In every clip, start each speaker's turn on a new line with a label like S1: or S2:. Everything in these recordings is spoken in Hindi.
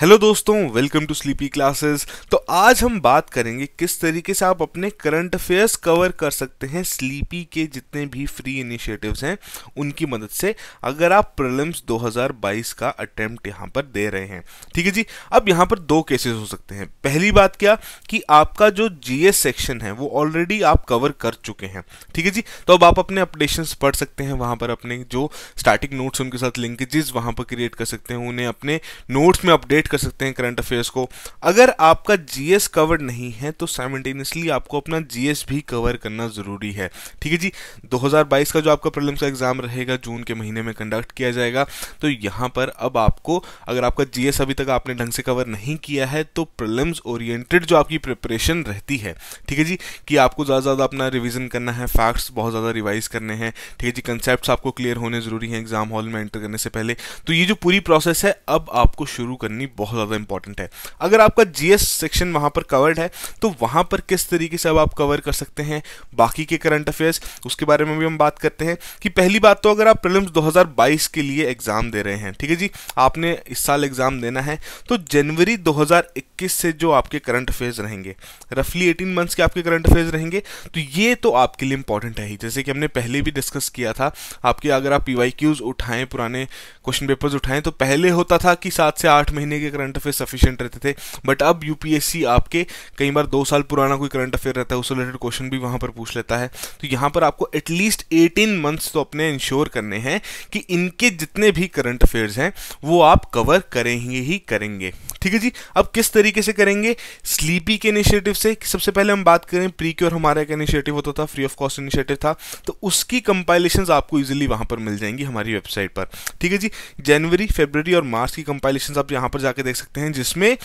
S1: हेलो दोस्तों वेलकम टू स्लीपी क्लासेस तो आज हम बात करेंगे किस तरीके से आप अपने करंट अफेयर्स कवर कर सकते हैं स्लीपी के जितने भी फ्री इनिशिएटिव्स हैं उनकी मदद से अगर आप प्रलम्स 2022 का अटेम्प्ट यहां पर दे रहे हैं ठीक है जी अब यहां पर दो केसेस हो सकते हैं पहली बात क्या कि आपका जो जी सेक्शन है वो ऑलरेडी आप कवर कर चुके हैं ठीक है जी तो अब आप अपने अपडेशन पढ़ सकते हैं वहां पर अपने जो स्टार्टिंग नोट्स उनके साथ लिंकेजेस वहां पर क्रिएट कर सकते हैं उन्हें अपने नोट्स में अपडेट अपडेट कर सकते हैं करंट अफेयर्स को अगर आपका जीएस कवर नहीं है तो साइमटेनियसली आपको अपना जीएस भी कवर करना ज़रूरी है ठीक है जी 2022 का जो आपका प्रॉब्लम्स का एग्ज़ाम रहेगा जून के महीने में कंडक्ट किया जाएगा तो यहाँ पर अब आपको अगर आपका जीएस अभी तक आपने ढंग से कवर नहीं किया है तो प्रॉब्लम्स ओरिएंटेड जो आपकी प्रिपरेशन रहती है ठीक है जी कि आपको ज़्यादा ज़्यादा अपना रिविजन करना है फैक्ट्स बहुत ज़्यादा रिवाइज करने हैं ठीक है जी कंसेप्ट आपको क्लियर होने ज़रूरी है एग्जाम हॉल में एंटर करने से पहले तो ये जो पूरी प्रोसेस है अब आपको शुरू करनी बहुत ज़्यादा इंपॉर्टेंट है अगर आपका जीएस सेक्शन वहाँ पर कवर्ड है तो वहाँ पर किस तरीके से अब आप कवर कर सकते हैं बाकी के करंट अफेयर्स उसके बारे में भी हम बात करते हैं कि पहली बात तो अगर आप प्रिलिम्स 2022 के लिए एग्ज़ाम दे रहे हैं ठीक है जी आपने इस साल एग्ज़ाम देना है तो जनवरी दो से जो आपके करंट अफेयर्स रहेंगे रफली एटीन मंथ्स के आपके करंट अफेयर्स रहेंगे तो ये तो आपके लिए इंपॉर्टेंट है ही जैसे कि हमने पहले भी डिस्कस किया था आपके अगर आप पी उठाएं पुराने क्वेश्चन पेपर्स उठाएं तो पहले होता था कि सात से आठ महीने के करंट अफेयर सफिशियंट रहते थे बट अब यूपीएससी आपके कई बार दो साल पुराना कोई करंट अफेयर रहता है उससे रिलेटेड क्वेश्चन भी वहाँ पर पूछ लेता है तो यहाँ पर आपको एटलीस्ट एटीन मंथ्स तो अपने इंश्योर करने हैं कि इनके जितने भी करंट अफेयर्स हैं वो आप कवर करेंगे ही करेंगे ठीक है जी अब किस तरीके से करेंगे स्लीपी के इनिशिएटिव से सबसे पहले हम बात करें प्री क्योर हमारे एक इनिशिएटिव होता था फ्री ऑफ कॉस्ट इनिशिएटिव था तो उसकी कंपाइलेशन आपको इजीली वहां पर मिल जाएंगी हमारी वेबसाइट पर ठीक है जी जनवरी फेबर और मार्च की कंपाइलेशन आप यहां पर जाकर जाके देख सकते हैं जिसमें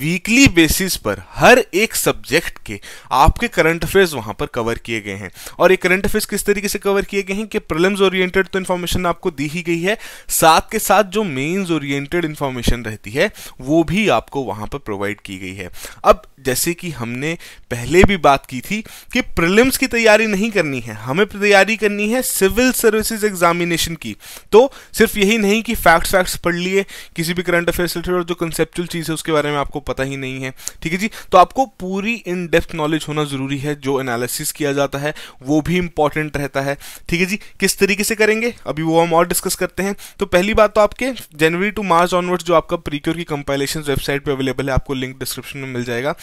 S1: वीकली बेसिस पर हर एक सब्जेक्ट के आपके करंट अफेयर्स वहां पर कवर किए गए हैं और ये करंट अफेयर्स किस तरीके से कवर किए गए हैं कि प्रलम्स ओरिएंटेड तो इन्फॉर्मेशन आपको दी ही गई है साथ के साथ जो मेन्स ओरिएंटेड इन्फॉर्मेशन रहती है वो भी आपको वहां पर प्रोवाइड की गई है अब जैसे कि हमने पहले भी बात की थी कि प्रिलिम्स की तैयारी नहीं करनी है हमें तैयारी करनी है सिविल सर्विसेज एग्जामिनेशन की तो सिर्फ यही नहीं कि फैक्ट्स फैक्ट्स पढ़ लिए किसी भी करंट अफेयर्स से रिलेटेड जो कंसेप्चुअल चीज़ है उसके बारे में आपको पता ही नहीं है ठीक है जी तो आपको पूरी इन डेप्थ नॉलेज होना ज़रूरी है जो एनालिसिस किया जाता है वो भी इंपॉर्टेंट रहता है ठीक है जी किस तरीके से करेंगे अभी वो हम और डिस्कस करते हैं तो पहली बात तो आपके जनवरी टू मार्च ऑनवर्ड्स जो आपका प्रीक्योर की कंपाइलेशन वेबसाइट पर अवेलेबल है आपको लिंक डिस्क्रिप्शन में मिल जाएगा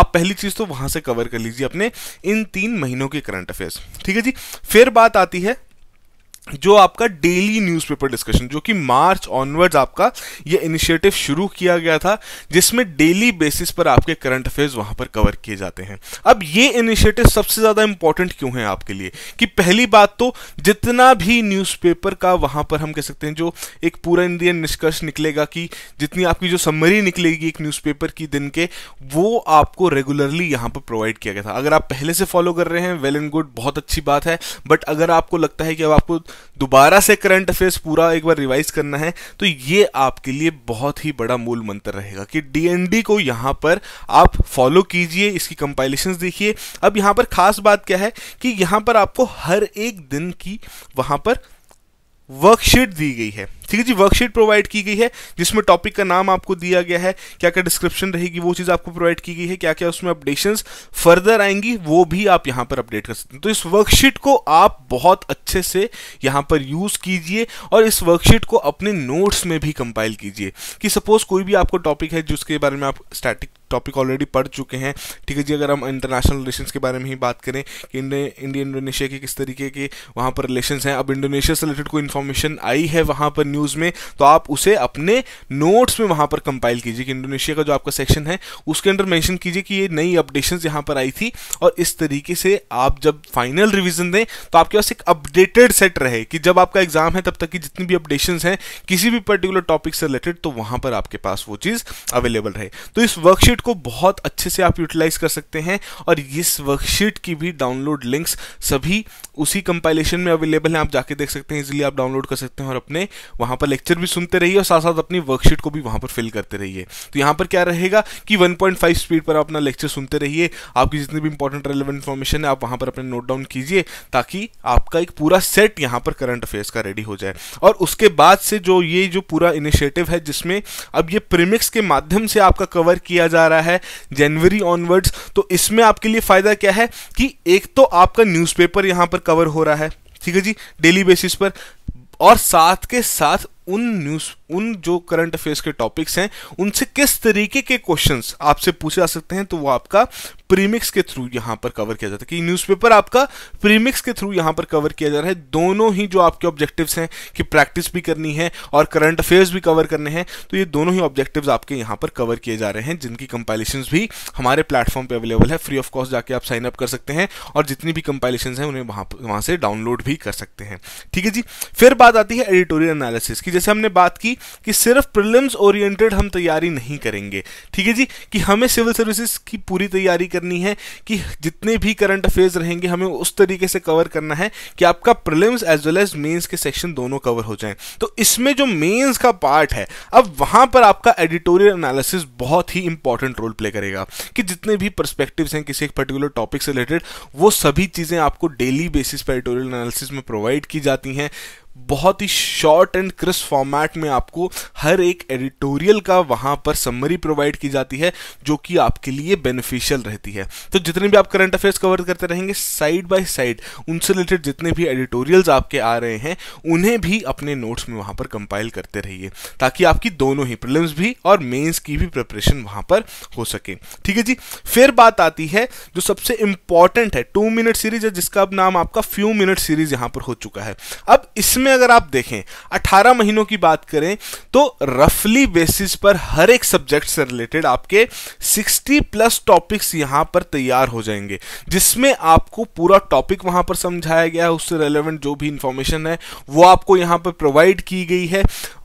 S1: आप पहली चीज़ तो वहाँ से कवर कर लीजिए अपने इन तीन महीनों के करंट अफेयर्स ठीक है जी फिर बात आती है जो आपका डेली न्यूज़पेपर डिस्कशन जो कि मार्च ऑनवर्ड्स आपका ये इनिशिएटिव शुरू किया गया था जिसमें डेली बेसिस पर आपके करंट अफेयर्स वहां पर कवर किए जाते हैं अब ये इनिशिएटिव सबसे ज़्यादा इंपॉर्टेंट क्यों है आपके लिए कि पहली बात तो जितना भी न्यूज़पेपर का वहां पर हम कह सकते हैं जो एक पूरा इंडियन निष्कर्ष निकलेगा कि जितनी आपकी जो समरी निकलेगी एक न्यूज़पेपर की दिन के वो आपको रेगुलरली यहाँ पर प्रोवाइड किया गया था अगर आप पहले से फॉलो कर रहे हैं वेल एंड गुड बहुत अच्छी बात है बट अगर आपको लगता है कि अब आपको दोबारा से करंट अफेयर्स पूरा एक बार रिवाइज करना है तो ये आपके लिए बहुत ही बड़ा मूल मंत्र रहेगा कि डीएनडी को यहाँ पर आप फॉलो कीजिए इसकी कंपाइलेशन देखिए अब यहाँ पर खास बात क्या है कि यहाँ पर आपको हर एक दिन की वहाँ पर वर्कशीट दी गई है ठीक है जी वर्कशीट प्रोवाइड की गई है जिसमें टॉपिक का नाम आपको दिया गया है क्या क्या डिस्क्रिप्शन रहेगी वो चीज़ आपको प्रोवाइड की गई है क्या क्या उसमें अपडेशन फर्दर आएंगी वो भी आप यहाँ पर अपडेट कर सकते हैं तो इस वर्कशीट को आप बहुत अच्छे से यहाँ पर यूज़ कीजिए और इस वर्कशीट को अपने नोट्स में भी कंपाइल कीजिए कि सपोज कोई भी आपको टॉपिक है जिसके बारे में आप स्टैटिक टॉपिक ऑलरेडी पढ़ चुके हैं ठीक है जी अगर हम इंटरनेशनल रिलेशंस के बारे में ही बात करें कि इंडिया इंडोनेशिया के किस तरीके के वहाँ पर रिलेशंस हैं अब इंडोनेशिया से रिलेटेड कोई इन्फॉर्मेशन आई है वहाँ पर न्यूज़ न्यूज़ में तो आप उसे अपने नोट्स में वहां पर कंपाइल कीजिए कि इंडोनेशिया का जो आपका सेक्शन है उसके अंदर मेंशन कीजिए कि ये नई अपडेशन यहां पर आई थी और इस तरीके से आप जब फाइनल रिविजन दें तो आपके पास एक अपडेटेड सेट रहे कि जब आपका एग्जाम है तब तक की जितनी भी अपडेशन है किसी भी पर्टिकुलर टॉपिक से रिलेटेड तो वहां पर आपके पास वो चीज़ अवेलेबल रहे तो इस वर्कशीट को बहुत अच्छे से आप यूटिलाइज कर सकते हैं और इस वर्कशीट की भी डाउनलोड लिंक्स सभी उसी कंपाइलेशन में अवेलेबल है आप जाके देख सकते हैं इजिली आप डाउनलोड कर सकते हैं और अपने वहां वहां पर लेक्चर भी सुनते रहिए और साथ साथ अपनी वर्कशीट को भी वहां पर फिल करते रहिए तो यहाँ पर क्या रहेगा कि 1.5 स्पीड पर आप अपना लेक्चर सुनते रहिए आपकी जितनी भी इंपॉर्टेंट रेलिवेंट इन्फॉर्मेशन है आप वहाँ पर अपने नोट डाउन कीजिए ताकि आपका एक पूरा सेट यहाँ पर करंट अफेयर्स का रेडी हो जाए और उसके बाद से जो ये जो पूरा इनिशिएटिव है जिसमें अब ये प्रीमिक्स के माध्यम से आपका कवर किया जा रहा है जनवरी ऑनवर्ड्स तो इसमें आपके लिए फ़ायदा क्या है कि एक तो आपका न्यूज़पेपर यहाँ पर कवर हो रहा है ठीक है जी डेली बेसिस पर और साथ के साथ उन न्यूज़ उन जो करंट अफेयर्स के टॉपिक्स हैं उनसे किस तरीके के क्वेश्चंस आपसे पूछे जा सकते हैं तो वो आपका प्रीमिक्स के थ्रू यहां पर कवर किया जाता है कि न्यूज़पेपर आपका प्रीमिक्स के थ्रू यहां पर कवर किया जा रहा है दोनों ही जो आपके ऑब्जेक्टिव्स हैं कि प्रैक्टिस भी करनी है और करंट अफेयर्स भी कवर करने हैं तो ये दोनों ही ऑब्जेक्टिव्स आपके यहां पर कवर किए जा रहे हैं जिनकी कंपाइलेशन भी हमारे प्लेटफॉर्म पर अवेलेबल है फ्री ऑफ कॉस्ट जाके आप साइन अप कर सकते हैं और जितनी भी कंपाइलेशन है उन्हें वहां वहां से डाउनलोड भी कर सकते हैं ठीक है जी फिर बात आती है एडिटोरियल एनालिसिस की जैसे हमने बात की कि सिर्फ प्रिलिम्स ओरिएंटेड हम तैयारी नहीं करेंगे ठीक है जी कि हमें सिविल सर्विसेज की पूरी तैयारी करनी है कि जितने भी करंट अफेयर्स रहेंगे हमें उस तरीके से कवर करना है कि आपका prelims as well as mains के सेक्शन दोनों कवर हो जाएं तो इसमें जो मेन्स का पार्ट है अब वहां पर आपका एडिटोरियल एनालिसिस बहुत ही इंपॉर्टेंट रोल प्ले करेगा कि जितने भी परस्पेक्टिव हैं किसी एक पर्टिकुलर टॉपिक से रिलेटेड वो सभी चीज़ें आपको डेली बेसिस पर एडिटोरियल एनालिसिस में प्रोवाइड की जाती हैं बहुत ही शॉर्ट एंड क्रिस्प फॉर्मेट में आपको हर एक एडिटोरियल का वहां पर समरी प्रोवाइड की जाती है जो कि आपके लिए बेनिफिशियल रहती है तो जितने भी आप करंट अफेयर्स कवर करते रहेंगे साइड बाय साइड उनसे रिलेटेड जितने भी एडिटोरियल्स आपके आ रहे हैं उन्हें भी अपने नोट्स में वहां पर कंपाइल करते रहिए ताकि आपकी दोनों ही प्रिलिम्स भी और मेन्स की भी प्रिपरेशन वहां पर हो सके ठीक है जी फिर बात आती है जो सबसे इंपॉर्टेंट है टू मिनट सीरीज है जिसका अब नाम आपका फ्यू मिनट सीरीज यहां पर हो चुका है अब इसमें इसमें अगर आप देखें 18 महीनों की बात करें तो रफली बेसिस पर हर एक सब्जेक्ट से रिलेटेड आपके 60 प्लस टॉपिक्स यहां पर तैयार हो जाएंगे जिसमें आपको पूरा टॉपिक वहां पर समझाया गया है उससे रेलेवेंट जो भी इंफॉर्मेशन है वो आपको यहां पर प्रोवाइड की गई है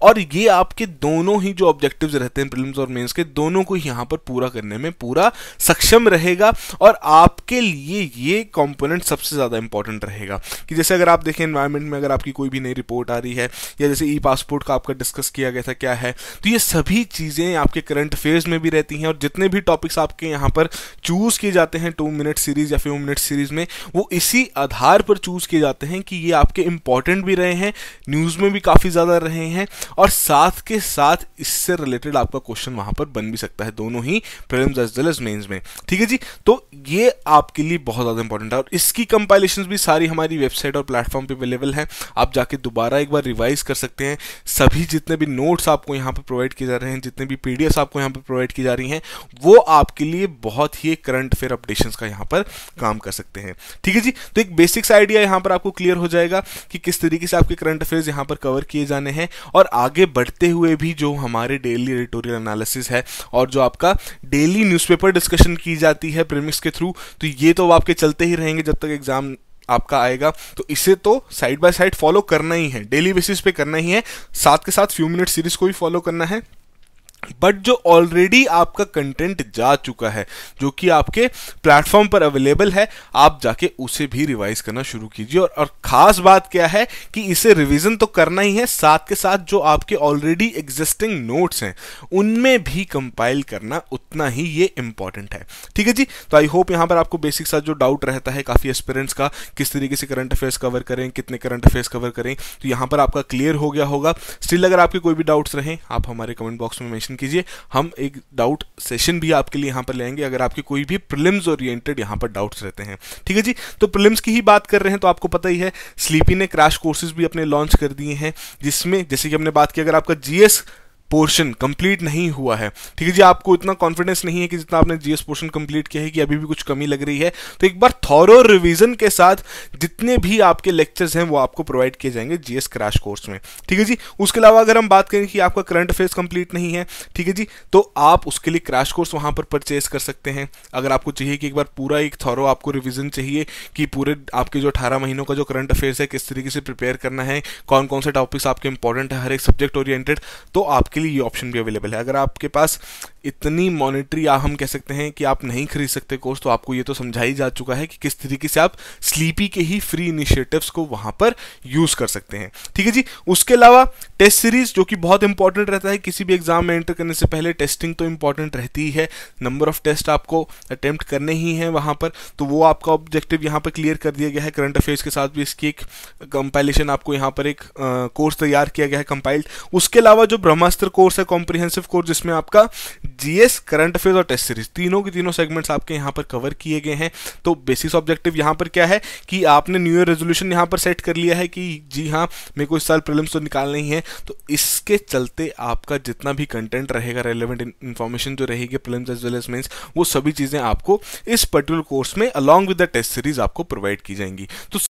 S1: और ये आपके दोनों ही जो ऑब्जेक्टिव रहते हैं प्रिलिम्स और मेन्स के दोनों को यहां पर पूरा करने में पूरा सक्षम रहेगा और आपके लिए ये कॉम्पोनेंट सबसे ज़्यादा इंपॉर्टेंट रहेगा कि जैसे अगर आप देखें एनवायरमेंट में अगर आपकी कोई भी नई रिपोर्ट आ रही है या जैसे ई पासपोर्ट का आपका डिस्कस किया गया था क्या है तो ये सभी चीज़ें आपके करंट अफेयर्स में भी रहती हैं और जितने भी टॉपिक्स आपके यहाँ पर चूज़ किए जाते हैं टू मिनट सीरीज या फिर मिनट सीरीज में वो इसी आधार पर चूज़ किए जाते हैं कि ये आपके इंपॉर्टेंट भी रहे हैं न्यूज़ में भी काफ़ी ज़्यादा रहे हैं और साथ के साथ इससे रिलेटेड आपका क्वेश्चन वहां पर बन भी सकता है दोनों ही प्रेम एज वेल एज मेन्स में ठीक है जी तो ये आपके लिए बहुत ज़्यादा इंपॉर्टेंट है और इसकी कंपाइलेशन भी सारी हमारी वेबसाइट और प्लेटफॉर्म पर अवेलेबल है आप जाके दोबारा एक बार रिवाइज कर सकते हैं सभी जितने भी नोट्स आपको यहाँ पर प्रोवाइड किए जा रहे हैं जितने भी पी आपको यहाँ पर प्रोवाइड की जा रही हैं वो आपके लिए बहुत ही करंट अफेयर अपडेशन का यहाँ पर काम कर सकते हैं ठीक है जी तो एक बेसिक्स आइडिया यहाँ पर आपको क्लियर हो जाएगा कि किस तरीके से आपके करंट अफेयर्स यहाँ पर कवर किए जाने हैं और आगे बढ़ते हुए भी जो हमारे डेली एडिटोरियल एनालिसिस है और जो आपका डेली न्यूज़पेपर डिस्कशन की जाती है प्रीमिक्स के थ्रू तो ये तो आपके चलते ही रहेंगे जब तक एग्जाम आपका आएगा तो इसे तो साइड बाय साइड फॉलो करना ही है डेली बेसिस पे करना ही है साथ के साथ फ्यू मिनट सीरीज को भी फॉलो करना है बट जो ऑलरेडी आपका कंटेंट जा चुका है जो कि आपके प्लेटफॉर्म पर अवेलेबल है आप जाके उसे भी रिवाइज करना शुरू कीजिए और, और खास बात क्या है कि इसे रिवीजन तो करना ही है साथ के साथ जो आपके ऑलरेडी एग्जिस्टिंग नोट्स हैं उनमें भी कंपाइल करना उतना ही ये इंपॉर्टेंट है ठीक है जी तो आई होप यहां पर आपको बेसिक साथ जो डाउट रहता है काफ़ी एस्पिरेंट्स का किस तरीके से करंट अफेयर्स कवर करें कितने करंट अफेयर्स कवर करें तो यहां पर आपका क्लियर हो गया होगा स्टिल अगर आपके कोई भी डाउट्स रहें आप हमारे कमेंट बॉक्स में क्वेश्चन कीजिए हम एक डाउट सेशन भी आपके लिए यहाँ पर लेंगे अगर आपके कोई भी प्रिलिम्स ओरिएंटेड यहाँ पर डाउट्स रहते हैं ठीक है जी तो प्रिलिम्स की ही बात कर रहे हैं तो आपको पता ही है स्लीपी ने क्रैश कोर्सेज भी अपने लॉन्च कर दिए हैं जिसमें जैसे कि हमने बात की अगर आपका जीएस पोर्शन कंप्लीट नहीं हुआ है ठीक है जी आपको इतना कॉन्फिडेंस नहीं है कि जितना आपने जीएस पोर्शन कंप्लीट किया है कि अभी भी कुछ कमी लग रही है तो एक बार थॉरो रिवीजन के साथ जितने भी आपके लेक्चर्स हैं वो आपको प्रोवाइड किए जाएंगे जीएस क्रैश कोर्स में ठीक है जी उसके अलावा अगर हम बात करें कि आपका करंट अफेयर्स कंप्लीट नहीं है ठीक है जी तो आप उसके लिए क्रैश कोर्स वहां पर परचेज कर सकते हैं अगर आपको चाहिए कि एक बार पूरा एक थॉरो आपको रिविजन चाहिए कि पूरे आपके जो अठारह महीनों का जो करंट अफेयर्स है किस तरीके से प्रिपेयर करना है कौन कौन से टॉपिक्स आपके इंपॉर्टेंट है हर एक सब्जेक्ट ओरिएंटेड तो आपके के लिए ये ऑप्शन भी अवेलेबल है अगर आपके पास इतनी मॉनिटरी या हम कह सकते हैं कि आप नहीं खरीद सकते कोर्स तो आपको ये तो समझा ही जा चुका है कि किस तरीके से आप स्लीपी के ही फ्री इनिशिएटिव्स को वहां पर यूज़ कर सकते हैं ठीक है जी उसके अलावा टेस्ट सीरीज जो कि बहुत इंपॉर्टेंट रहता है किसी भी एग्जाम में एंटर करने से पहले टेस्टिंग तो इंपॉर्टेंट रहती ही है नंबर ऑफ टेस्ट आपको अटेम्प्ट करने ही हैं वहां पर तो वो आपका ऑब्जेक्टिव यहां पर क्लियर कर दिया गया है करंट अफेयर्स के साथ भी इसकी एक कंपाइलेशन आपको यहां पर एक कोर्स तैयार किया गया है कंपाइल्ड उसके अलावा जो ब्रह्मास्त्र अदर कोर्स है कॉम्प्रिहेंसिव कोर्स जिसमें आपका जीएस करंट अफेयर और टेस्ट सीरीज तीनों के तीनों सेगमेंट्स आपके यहां पर कवर किए गए हैं तो बेसिस ऑब्जेक्टिव यहां पर क्या है कि आपने न्यू ईयर रेजोल्यूशन यहां पर सेट कर लिया है कि जी हाँ मेरे को इस साल प्रिलिम्स तो निकालना ही है तो इसके चलते आपका जितना भी कंटेंट रहेगा रेलिवेंट इन्फॉर्मेशन जो रहेगी prelims as well as mains वो सभी चीज़ें आपको इस पर्टिकुलर कोर्स में along with the test series आपको प्रोवाइड की जाएंगी तो